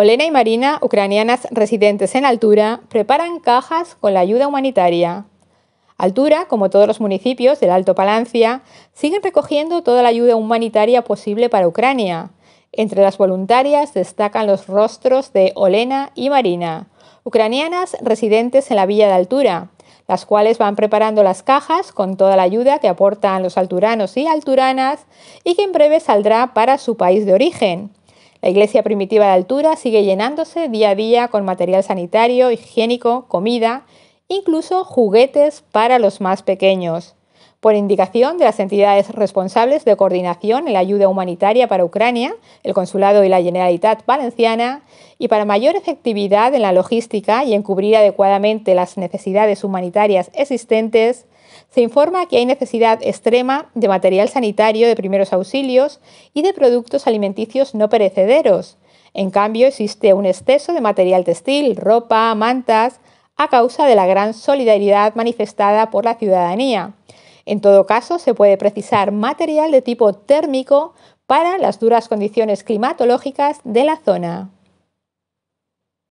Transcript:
Olena y Marina, ucranianas residentes en Altura, preparan cajas con la ayuda humanitaria. Altura, como todos los municipios del Alto Palancia, siguen recogiendo toda la ayuda humanitaria posible para Ucrania. Entre las voluntarias destacan los rostros de Olena y Marina, ucranianas residentes en la villa de Altura, las cuales van preparando las cajas con toda la ayuda que aportan los alturanos y alturanas y que en breve saldrá para su país de origen la iglesia primitiva de altura sigue llenándose día a día con material sanitario, higiénico, comida, incluso juguetes para los más pequeños por indicación de las entidades responsables de coordinación en la ayuda humanitaria para Ucrania, el Consulado y la Generalitat Valenciana, y para mayor efectividad en la logística y en cubrir adecuadamente las necesidades humanitarias existentes, se informa que hay necesidad extrema de material sanitario de primeros auxilios y de productos alimenticios no perecederos. En cambio, existe un exceso de material textil, ropa, mantas, a causa de la gran solidaridad manifestada por la ciudadanía. En todo caso, se puede precisar material de tipo térmico para las duras condiciones climatológicas de la zona.